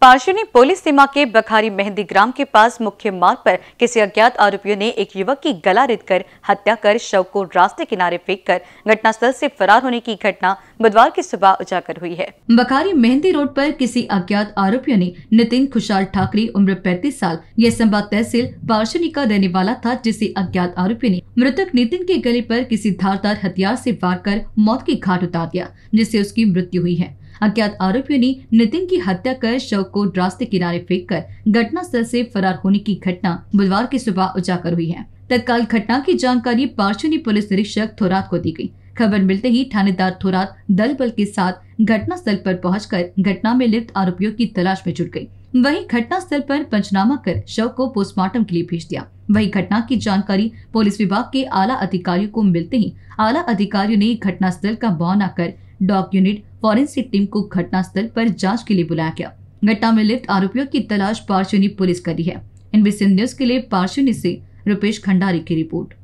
पार्श्वनी police सीमा के बखारी मेहंदी ग्राम के पास मुख्य मार्ग पर किसी अज्ञात आरोपियों ने एक युवक की गला रित कर हत्या कर शव को रास्ते किनारे फेंक कर घटनास्थल से फरार होने की घटना बुधवार की सुबह उजागर हुई है बखारी मेहंदी रोड पर किसी अज्ञात आरोपियों ने नितिन खुशाल ठाकरे उम्र पैतीस साल यह संभा तहसील पार्श्वनी का रहने वाला था जिसे अज्ञात आरोपियों ने मृतक नितिन के गले आरोप किसी धारदार हथियार ऐसी वार कर मौत की घाट उतार दिया जिससे उसकी मृत्यु हुई है अज्ञात आरोपियों ने नितिन की हत्या कर शव को रास्ते किनारे फेंक कर घटना स्थल से फरार होने की घटना बुधवार की सुबह उजागर हुई है तत्काल घटना की जानकारी पार्शनी पुलिस निरीक्षक थोरात को दी गई खबर मिलते ही थानेदार थोरात दल बल के साथ घटना स्थल पर पहुँच घटना में लिप्त आरोपियों की तलाश में जुट गयी वही घटना स्थल पर पंचनामा कर शव को पोस्टमार्टम के लिए भेज दिया वही घटना की जानकारी पुलिस विभाग के आला अधिकारियों को मिलते ही आला अधिकारियों ने घटना स्थल का बौना कर डॉग यूनिट फॉरेंसिक टीम को घटना स्थल पर जांच के लिए बुलाया गया घटना में लिप्त आरोपियों की तलाश पार्शुनी पुलिस कर रही है इनबीसी न्यूज के लिए पार्शुनी से रुपेश खंडारी की रिपोर्ट